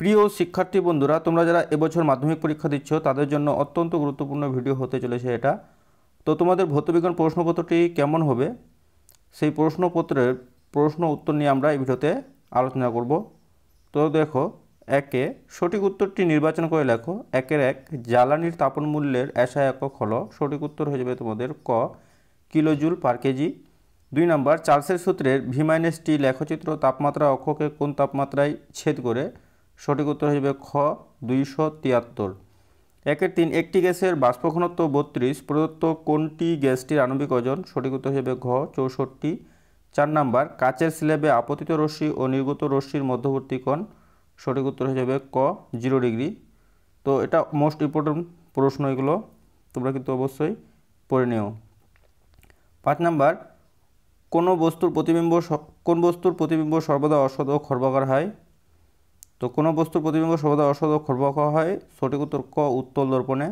প্রিয় শিক্ষার্থী বন্ধুরা তোমরা যারা এবছর মাধ্যমিক পরীক্ষা দিচ্ছ তাদের জন্য অত্যন্ত গুরুত্বপূর্ণ ভিডিও হতে চলেছে এটা তো তোমাদের ভৌতবিজ্ঞান প্রশ্নপত্রটি কেমন হবে সেই প্রশ্নপত্রের প্রশ্ন উত্তর নিয়ে আমরা এই ভিডিওতে আলোচনা করব তো দেখো একে সঠিক উত্তরটি নির্বাচন করে লেখো একের এক জ্বালানির তাপন মূল্যের এসা একক হলো সঠিক উত্তর হয়ে যাবে তোমাদের ক কিলোজুল পার কেজি দুই নম্বর চার্লসের সূত্রের ভি মাইনাস টি লেখচিত্র তাপমাত্রা অক্ষকে কোন তাপমাত্রায় ছেদ করে সঠিক উত্তর হিসেবে খ দুইশো তিয়াত্তর একের তিন একটি গ্যাসের বাষ্পঘনত্ব বত্রিশ প্রদত্ত কোনটি গ্যাসটির আণবিক ওজন সঠিক উত্তর হিসেবে ঘ চৌষট্টি চার নাম্বার কাচের স্ল্যাবে আপতিত রশ্মি ও নির্গত রশ্মির মধ্যবর্তী কোণ সঠিক উত্তর হিসেবে ক জিরো ডিগ্রি তো এটা মোস্ট ইম্পর্টেন্ট প্রশ্ন এগুলো তোমরা কিন্তু অবশ্যই পড়ে নিও পাঁচ নাম্বার কোনো বস্তুর প্রতিবিম্ব কোন বস্তুর প্রতিবিম্ব সর্বদা অসদ ও খর্বাকার হয় তো কোনো বস্তুর প্রতিবিম্ব সর্বদা অসদ খর্বক হয় সঠিক উত্তর ক উত্তল দর্পণে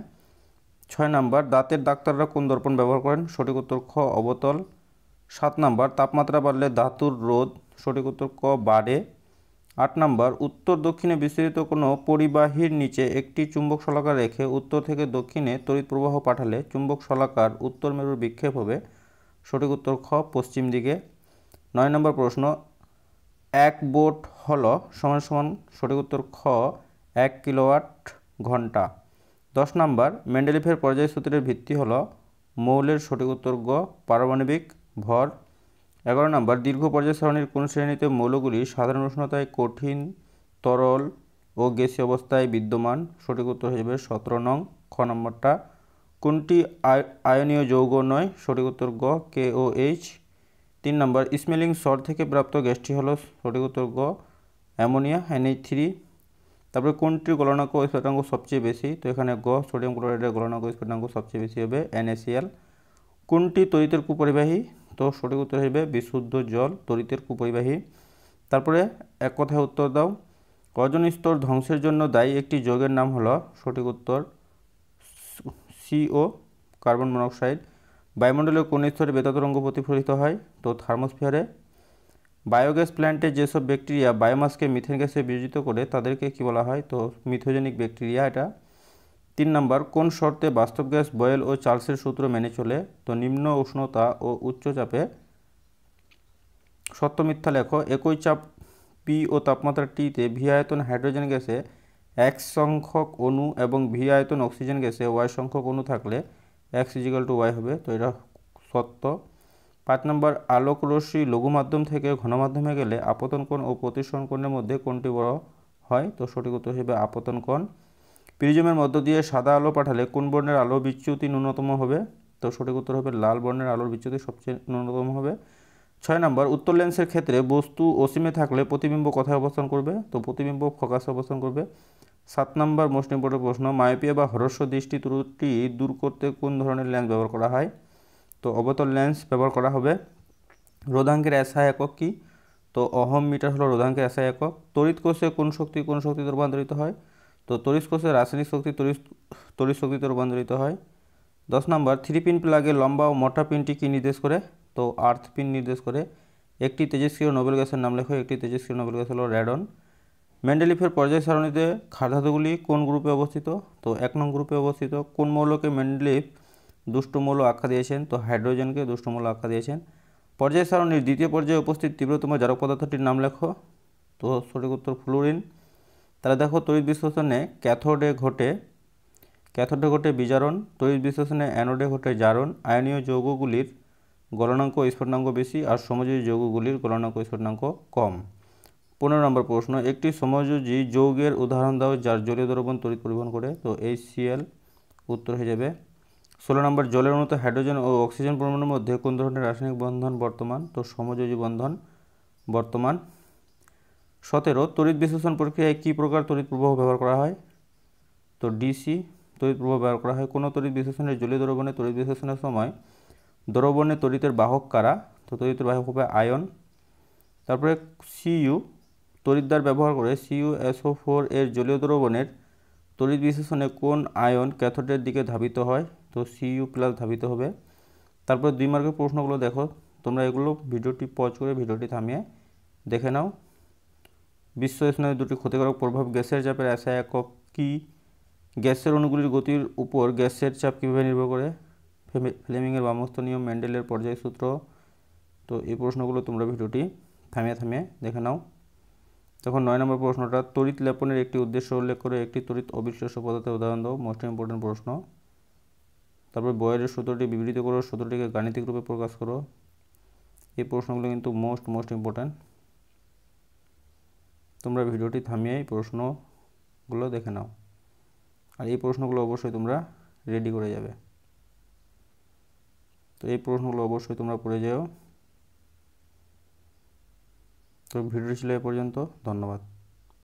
ছয় নাম্বার দাঁতের ডাক্তাররা কোন দর্পণ ব্যবহার করেন সঠিক উত্তর খ অবতল সাত নাম্বার তাপমাত্রা বাড়লে ধাতুর রোদ সঠিক উত্তর ক বাড়ে আট নাম্বার উত্তর দক্ষিণে বিস্তৃত কোনো পরিবাহীর নিচে একটি চুম্বক সলাকার রেখে উত্তর থেকে দক্ষিণে তড়িৎ প্রবাহ পাঠালে চুম্বক শলাকার উত্তর মেরুর বিক্ষেপ হবে সঠিক উত্তর খ পশ্চিম দিকে নয় নম্বর প্রশ্ন এক বোট হলো সমান সমান সঠিক উত্তর খ এক কিলোওয়াট ঘন্টা দশ নাম্বার মেন্ডেলিফের পর্যায় সূত্রের ভিত্তি হলো মৌলের সঠিক উত্তর গ পারমাণবিক ভর এগারো নম্বর দীর্ঘ পর্যায় সারণীর কোন শ্রেণীতে মৌলগুলি সাধারণ উষ্ণতায় কঠিন তরল ও গ্যাসীয় অবস্থায় বিদ্যমান সঠিক উত্তর হিসেবে সতেরো নং খ নম্বরটা কোনটি আয়নীয় যৌগ নয় সঠিক উত্তর গ কে ও এইচ তিন নম্বর স্মেলিং সর থেকে প্রাপ্ত গ্যাসটি হলো সঠিক উত্তর গ অ্যামোনিয়া এনএই থ্রি তারপরে কোনটির গলনাঙ্ক স্ফটিকাঙ্ক সবচেয়ে বেশি তো এখানে গ সোডিয়াম ক্লোরাইডের গলনাঙ্ক স্ফটিকাঙ্ক সবচেয়ে বেশি হবে এনএসিএল কোনটি তরিতের কুপরিবাহী তো সঠিক উত্তর হবে বিশুদ্ধ জল তরিতের কুপরিবাহী তারপরে এক কথায় উত্তর দাও অজন স্তর ধ্বংসের জন্য দায়ী একটি যোগের নাম হলো সঠিক উত্তর সিও কার্বন মনোক্সাইড বায়ুমণ্ডলের কোন স্তরে বেতাতরঙ্গ প্রতিফলিত হয় তো থার্মোস্ফিয়ারে বায়োগ্যাস প্ল্যান্টে যেসব ব্যাকটেরিয়া বায়োমাসকে মিথেন গ্যাসে বিয়োজিত করে তাদেরকে কি বলা হয় তো মিথোজেনিক ব্যাকটেরিয়া এটা তিন নম্বর কোন শর্তে বাস্তব গ্যাস বয়েল ও চার্লসের সূত্র মেনে চলে তো নিম্ন উষ্ণতা ও উচ্চ চাপে সত্য মিথ্যা লেখ একই চাপ পি ও তাপমাত্রা টিতে ভি আয়তন হাইড্রোজেন গ্যাসে এক সংখ্যক অণু এবং ভি আয়তন অক্সিজেন গ্যাসে ওয়াই সংখ্যক অণু থাকলে এক্স ইজিক্যাল টু ওয়াই হবে তো এটা সত্য পাঁচ নম্বর আলোক রশ্মি লঘু মাধ্যম থেকে ঘন মাধ্যমে গেলে আপতন কোণ ও প্রতিসরণ কোণের মধ্যে কোনটি বড় হয় তো সঠিক উত্তর হিসেবে আপতন কোণ প্রিজমের মধ্য দিয়ে সাদা আলো পাঠালে কোন বর্ণের আলো বিচ্যুতি ন্যূনতম হবে তো সঠিক উত্তর হবে লাল বর্ণের আলোর বিচ্যুতি সবচেয়ে ন্যূনতম হবে ছয় নম্বর উত্তর লেন্সের ক্ষেত্রে বস্তু অসীমে থাকলে প্রতিবিম্ব কোথায় অবস্থান করবে তো প্রতিবিম্ব ফোকাসে অবস্থান করবে সাত নম্বর মোস্ট ইম্পর্টেন্ট প্রশ্ন মায়োপিয়া বা হ্রস্ব দৃষ্টি ত্রুটি দূর করতে কোন ধরনের লেন্স ব্যবহার করা হয় তো অবতল লেন্স ব্যবহার করা হবে রোধাঙ্কের এসআই একক কি তো অহম মিটার হলো রোধাঙ্কের এসআই একক তড়িৎ কোষে কোন শক্তি কোন শক্তিতে রূপান্তরিত হয় তো তড়িৎ কোষে রাসায়নিক শক্তি তড়িৎ তড়িৎ শক্তিতে রূপান্তরিত হয় দশ নম্বর থ্রি পিন প্লাগে লম্বা ও মোটা পিনটি কী নির্দেশ করে তো আর্থ পিন নির্দেশ করে একটি তেজস্ক্রিয় নোবেল গ্যাসের নাম লেখো একটি তেজস্ক্রিয় নোবেল গ্যাস হলো র্যাডন মেন্ডেলিফের পর্যায় সারণীতে খারধাতুগুলি কোন গ্রুপে অবস্থিত তো এক নং গ্রুপে অবস্থিত কোন মৌলকে মেন্ডেলিফ দুষ্টমূল আখ্যা দিয়েছেন তো হাইড্রোজেনকে দুষ্টমূল আখ্যা দিয়েছেন পর্যায় সারণীর দ্বিতীয় পর্যায়ে উপস্থিত তীব্রতম জারক পদার্থটির নাম লেখো তো সঠিক উত্তর ফ্লোরিন তাহলে দেখো তড়িৎ বিশ্লেষণে ক্যাথোডে ঘটে ক্যাথোডে ঘটে বিজারণ তড়িৎ বিশ্লেষণে অ্যানোডে ঘটে জারণ আয়নীয় যৌগগুলির গণনাঙ্ক স্ফুটনাঙ্ক বেশি আর সমযোজী যৌগগুলির গলনাঙ্ক স্ফুটনাঙ্ক কম পনেরো নম্বর প্রশ্ন একটি সমযোজী যৌগের উদাহরণ দাও যার জলীয় দ্রবণ তড়িৎ পরিবহন করে তো এই সিএল উত্তর হয়ে যাবে ষোলো নম্বর জলের মতো হাইড্রোজেন ও অক্সিজেন পরিমাণের মধ্যে কোন ধরনের রাসায়নিক বন্ধন বর্তমান তো সমযোজী বন্ধন বর্তমান সতেরো তড়িৎ বিশ্লেষণ প্রক্রিয়ায় কী প্রকার তড়িৎ প্রবাহ ব্যবহার করা হয় তো ডিসি তড়িৎ প্রবাহ ব্যবহার করা হয় কোনো তড়িৎ বিশ্লেষণের জলীয় দ্রবণে তড়িৎ বিশ্লেষণের সময় দ্রবণে তড়িতের বাহক কারা তো তড়িতের বাহক হবে আয়ন তারপরে সিইউ তড়িৎদ্বার ব্যবহার করে সিইউ এসও ফোর এর জলীয় দ্রবণের তড়িৎ বিশ্লেষণে কোন আয়ন ক্যাথোডের দিকে ধাবিত হয় তো সিইউ প্লাস ধাবিত হবে তারপর দুই মার্কের প্রশ্নগুলো দেখো তোমরা এগুলো ভিডিওটি পজ করে ভিডিওটি থামিয়ে দেখে নাও বিশ্ব স্নায়ু দুটি ক্ষতিকারক প্রভাব গ্যাসের চাপের আশা একক কি গ্যাসের অণুগুলির গতির উপর গ্যাসের চাপ কীভাবে নির্ভর করে ফ্লেমিংয়ের বামস্থ নিয়ম ম্যান্ডেলের পর্যায় সূত্র তো এই প্রশ্নগুলো তোমরা ভিডিওটি থামিয়ে থামিয়ে দেখে নাও তখন নয় নম্বর প্রশ্নটা তড়িৎ লেপনের একটি উদ্দেশ্য উল্লেখ করে একটি তড়িৎ অবিশ্লেষ্য পদার্থের উদাহরণ দাও মোস্ট ইম্পর্টেন্ট প্রশ্ন তারপর বয়েলের সূত্রটি বিবৃত করো সূত্রটিকে গাণিতিক রূপে প্রকাশ করো এই প্রশ্নগুলো কিন্তু মোস্ট মোস্ট ইম্পর্ট্যান্ট তোমরা ভিডিওটি থামিয়ে এই প্রশ্নগুলো দেখে নাও আর এই প্রশ্নগুলো অবশ্যই তোমরা রেডি করে যাবে তো এই প্রশ্নগুলো অবশ্যই তোমরা পড়ে যাও তো ভিডিওটি ছিল এ পর্যন্ত ধন্যবাদ